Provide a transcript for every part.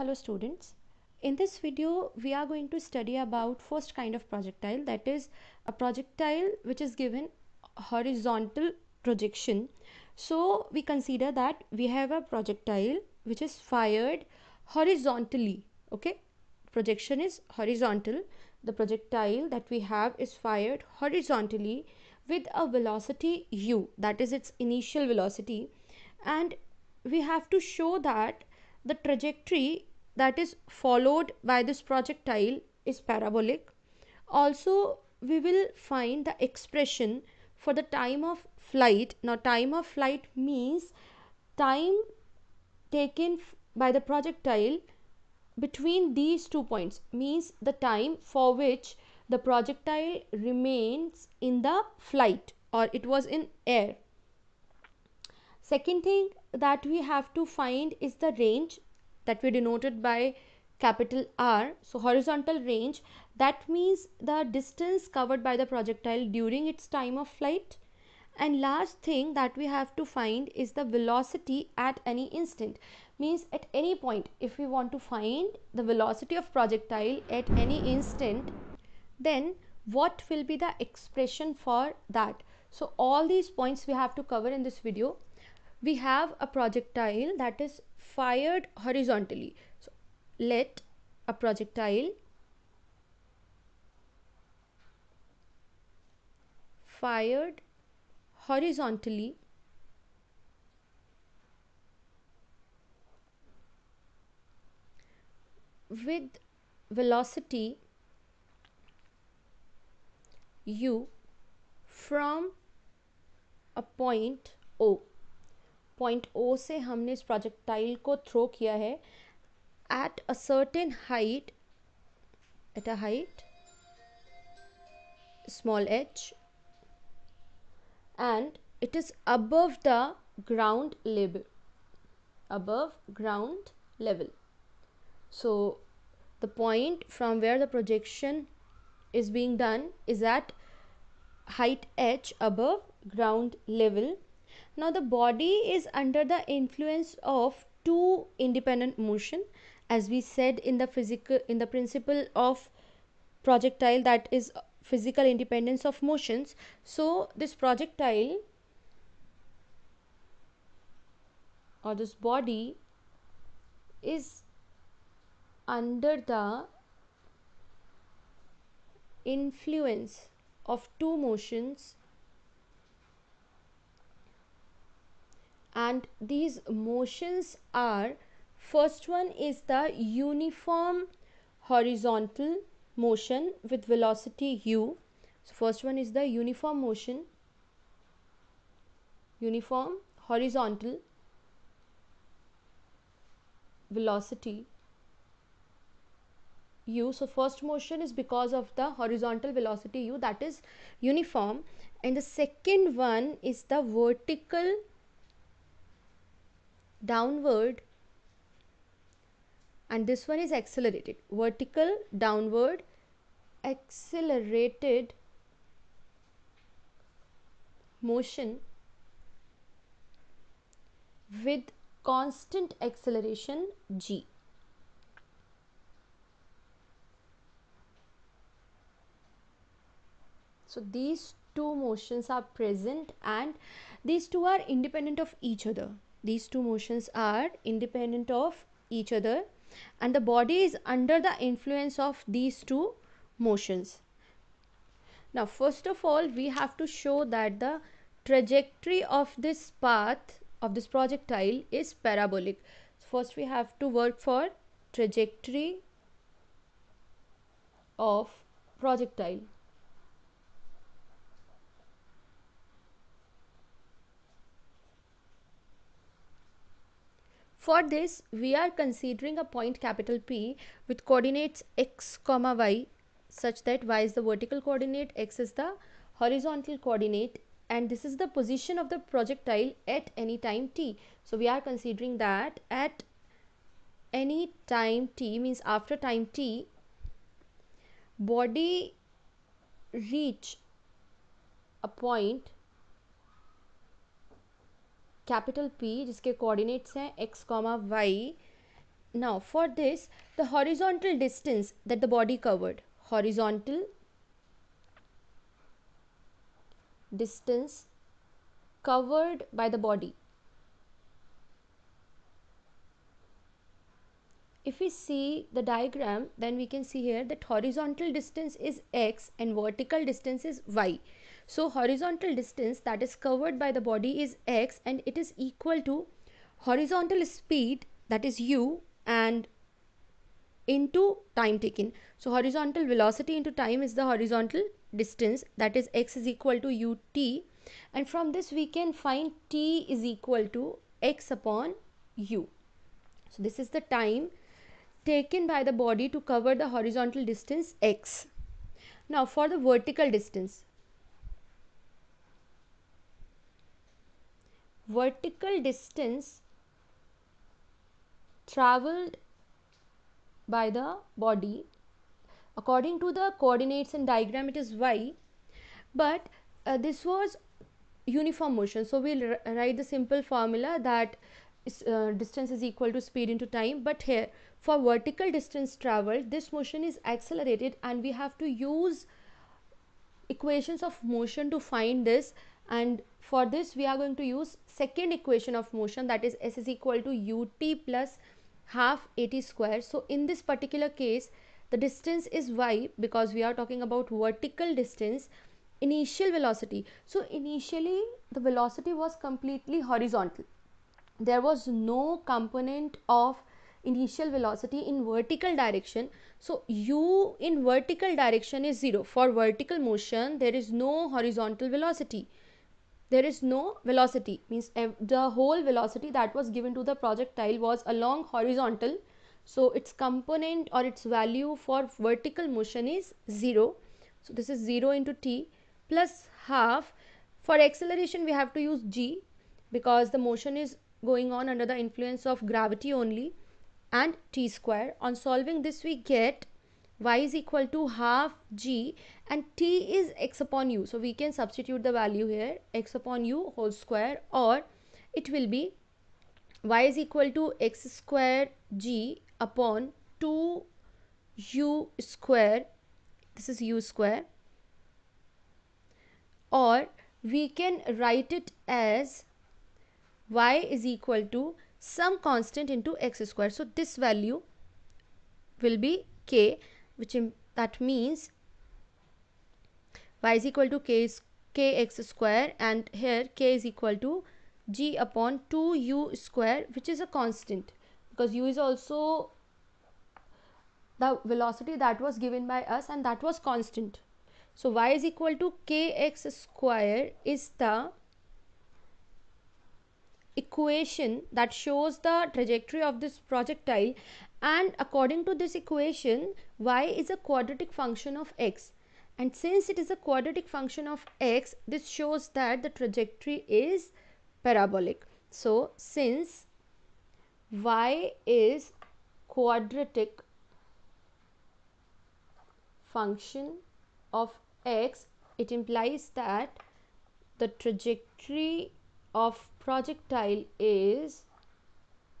hello students in this video we are going to study about first kind of projectile that is a projectile which is given horizontal projection so we consider that we have a projectile which is fired horizontally okay projection is horizontal the projectile that we have is fired horizontally with a velocity u that is its initial velocity and we have to show that the trajectory that is followed by this projectile is parabolic. Also, we will find the expression for the time of flight. Now, time of flight means time taken by the projectile between these two points means the time for which the projectile remains in the flight or it was in air. Second thing that we have to find is the range that we denoted by capital R. So horizontal range that means the distance covered by the projectile during its time of flight. And last thing that we have to find is the velocity at any instant means at any point if we want to find the velocity of projectile at any instant then what will be the expression for that so all these points we have to cover in this video we have a projectile that is fired horizontally. So let a projectile fired horizontally with velocity u from a point O. Point O से हमने इस projectile को throw किया है at a certain height at a height small H and it is above the ground level above ground level so the point from where the projection is being done is at height H above ground level Now the body is under the influence of two independent motion as we said in the physical in the principle of projectile that is physical independence of motions. So this projectile or this body is under the influence of two motions and these motions are first one is the uniform horizontal motion with velocity u so first one is the uniform motion uniform horizontal velocity u so first motion is because of the horizontal velocity u that is uniform and the second one is the vertical downward and this one is accelerated vertical downward accelerated motion with constant acceleration g so these two motions are present and these two are independent of each other these two motions are independent of each other and the body is under the influence of these two motions. Now first of all we have to show that the trajectory of this path of this projectile is parabolic. First we have to work for trajectory of projectile. For this we are considering a point capital P with coordinates x comma y such that y is the vertical coordinate, x is the horizontal coordinate and this is the position of the projectile at any time t. So we are considering that at any time t means after time t body reach a point capital P जिसके coordinates हैं X comma Y now for this the horizontal distance that the body covered horizontal distance covered by the body if we see the diagram then we can see here that horizontal distance is x and vertical distance is y so horizontal distance that is covered by the body is x and it is equal to horizontal speed that is u and into time taken so horizontal velocity into time is the horizontal distance that is x is equal to ut and from this we can find t is equal to x upon u so this is the time taken by the body to cover the horizontal distance x. Now for the vertical distance, vertical distance traveled by the body according to the coordinates and diagram it is y but uh, this was uniform motion so we'll write the simple formula that uh, distance is equal to speed into time but here for vertical distance traveled this motion is accelerated and we have to use equations of motion to find this and for this we are going to use second equation of motion that is s is equal to ut plus half at square so in this particular case the distance is y because we are talking about vertical distance initial velocity so initially the velocity was completely horizontal there was no component of initial velocity in vertical direction so u in vertical direction is zero for vertical motion there is no horizontal velocity there is no velocity means the whole velocity that was given to the projectile was along horizontal so its component or its value for vertical motion is zero so this is 0 into t plus half for acceleration we have to use g because the motion is going on under the influence of gravity only and t square. On solving this we get y is equal to half g and t is x upon u. So we can substitute the value here x upon u whole square or it will be y is equal to x square g upon 2 u square this is u square or we can write it as y is equal to some constant into x square. So this value will be k, which that means y is equal to k is kx square and here k is equal to g upon 2u square which is a constant because u is also the velocity that was given by us and that was constant. So y is equal to kx square is the equation that shows the trajectory of this projectile and according to this equation y is a quadratic function of x and since it is a quadratic function of x this shows that the trajectory is parabolic so since y is quadratic function of x it implies that the trajectory of projectile is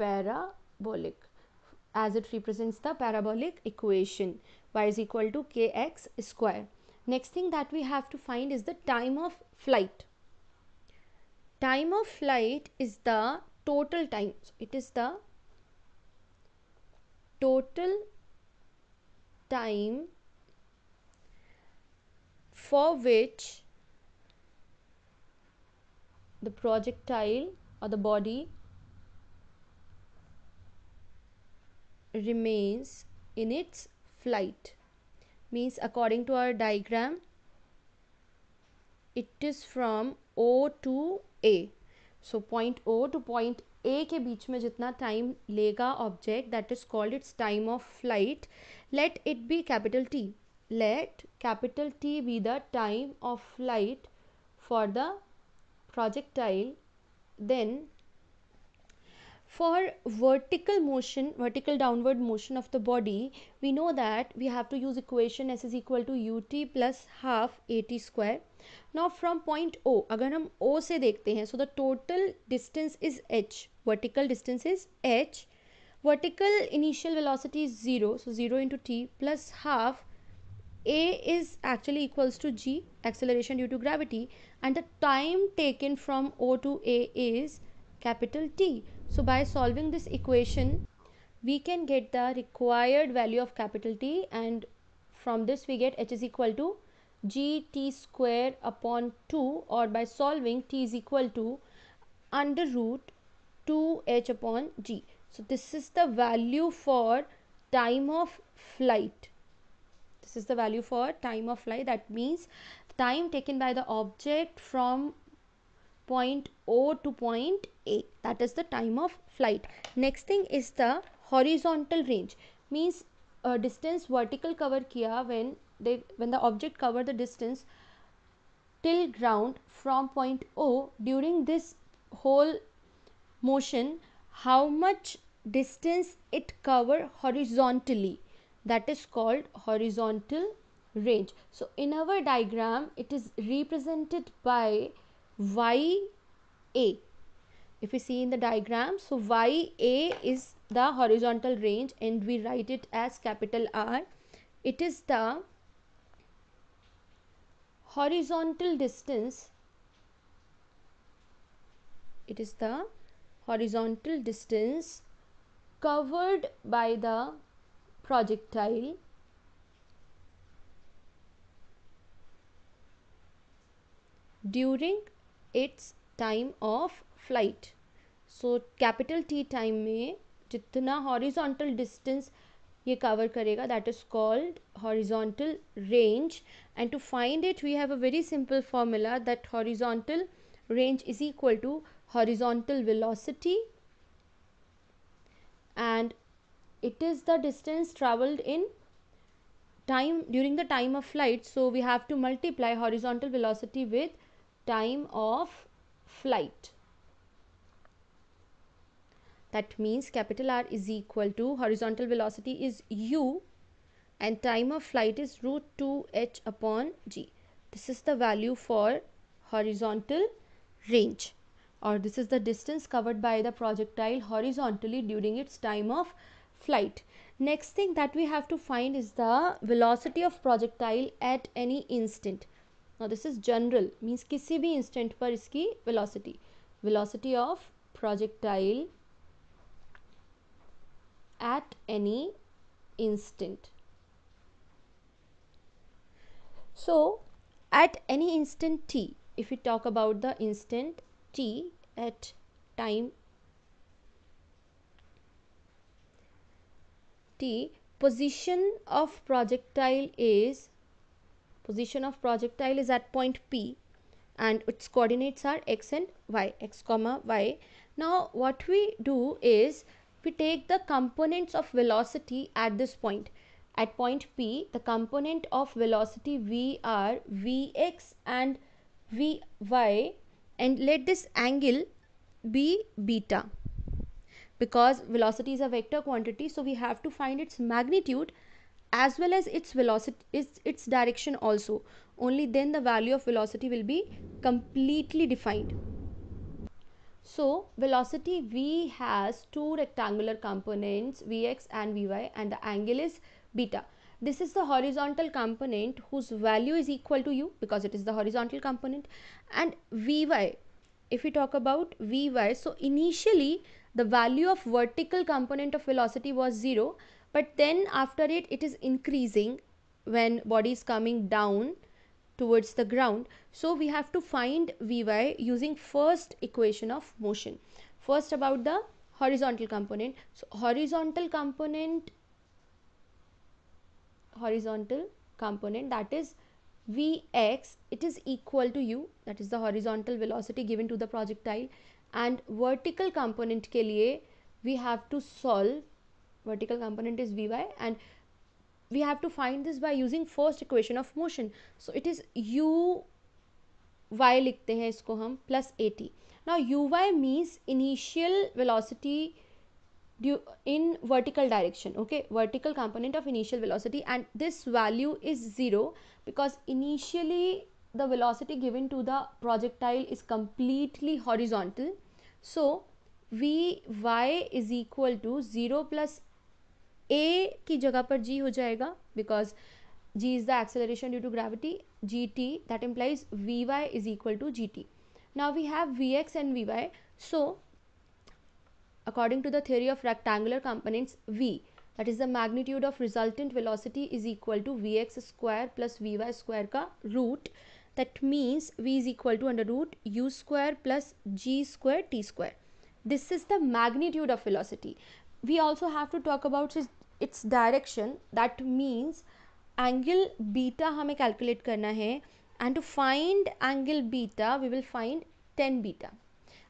parabolic as it represents the parabolic equation y is equal to kx square. Next thing that we have to find is the time of flight. Time of flight is the total time. So it is the total time for which the projectile or the body remains in its flight means according to our diagram it is from o to a so point o to point a ke beech jitna time lega object that is called its time of flight let it be capital t let capital t be the time of flight for the projectile then for vertical motion vertical downward motion of the body we know that we have to use equation s is equal to ut plus half at square now from point o अगर हम o से देखते हैं so the total distance is h vertical distance is h vertical initial velocity is 0 so 0 into t plus half a is actually equals to g acceleration due to gravity and the time taken from o to a is capital t so by solving this equation we can get the required value of capital t and from this we get h is equal to gt square upon 2 or by solving t is equal to under root 2h upon g so this is the value for time of flight this is the value for time of flight. That means time taken by the object from point O to point A. That is the time of flight. Next thing is the horizontal range. Means uh, distance vertical cover kia when they when the object cover the distance till ground from point O during this whole motion how much distance it cover horizontally that is called horizontal range. So in our diagram, it is represented by YA. If you see in the diagram, so YA is the horizontal range and we write it as capital R. It is the horizontal distance. It is the horizontal distance covered by the projectile during its time of flight. So, capital T time में जितना horizontal distance ये cover करेगा that is called horizontal range and to find it we have a very simple formula that horizontal range is equal to horizontal velocity and it is the distance traveled in time during the time of flight so we have to multiply horizontal velocity with time of flight that means capital R is equal to horizontal velocity is u and time of flight is root 2 h upon g this is the value for horizontal range or this is the distance covered by the projectile horizontally during its time of flight. Next thing that we have to find is the velocity of projectile at any instant. Now this is general means kisi bhi instant par iski velocity. Velocity of projectile at any instant. So at any instant t, if we talk about the instant t at time the position of projectile is position of projectile is at point P and its coordinates are x and y x comma y now what we do is we take the components of velocity at this point at point P the component of velocity V are Vx and Vy and let this angle be beta because velocity is a vector quantity so we have to find its magnitude as well as its velocity its, its direction also only then the value of velocity will be completely defined so velocity v has two rectangular components vx and vy and the angle is beta this is the horizontal component whose value is equal to u because it is the horizontal component and vy if we talk about vy so initially the value of vertical component of velocity was 0 but then after it it is increasing when body is coming down towards the ground so we have to find vy using first equation of motion first about the horizontal component so horizontal component horizontal component that is vx it is equal to u that is the horizontal velocity given to the projectile and vertical component के लिए we have to solve vertical component is vy and we have to find this by using first equation of motion so it is u y लिखते हैं इसको हम plus A T ना U Y means initial velocity in vertical direction okay vertical component of initial velocity and this value is 0 because initially the velocity given to the projectile is completely horizontal so vy is equal to 0 plus a ki jagah par g ho jayega because g is the acceleration due to gravity gt that implies vy is equal to gt now we have vx and vy so according to the theory of rectangular components v that is the magnitude of resultant velocity is equal to vx square plus vy square ka root That means V is equal to under root u square plus g square t square. This is the magnitude of velocity. We also have to talk about its direction. That means angle beta we calculate करना है and to find angle beta we will find tan beta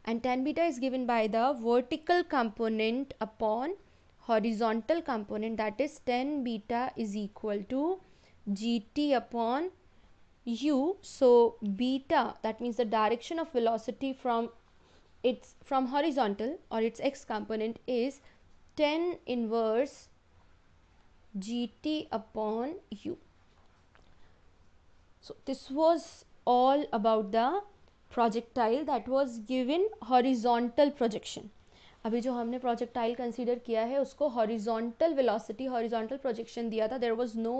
and tan beta is given by the vertical component upon horizontal component that is tan beta is equal to gt upon u so beta that means the direction of velocity from its from horizontal or its x component is 10 inverse gt upon u so this was all about the projectile that was given horizontal projection अभी जो हमने projectile consider किया है उसको horizontal velocity horizontal projection दिया था there was no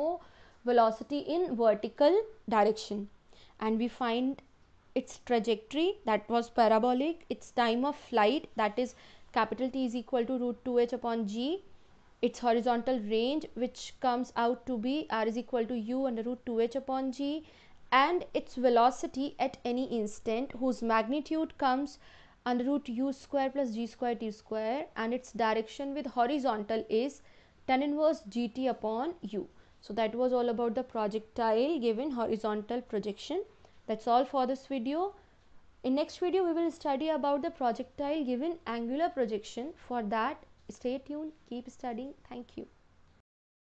velocity in vertical direction and we find its trajectory that was parabolic, its time of flight that is capital T is equal to root 2h upon g, its horizontal range which comes out to be r is equal to u under root 2h upon g and its velocity at any instant whose magnitude comes under root u square plus g square t square and its direction with horizontal is tan inverse gt upon u. So that was all about the projectile given horizontal projection. That's all for this video. In next video, we will study about the projectile given angular projection. For that, stay tuned, keep studying. Thank you.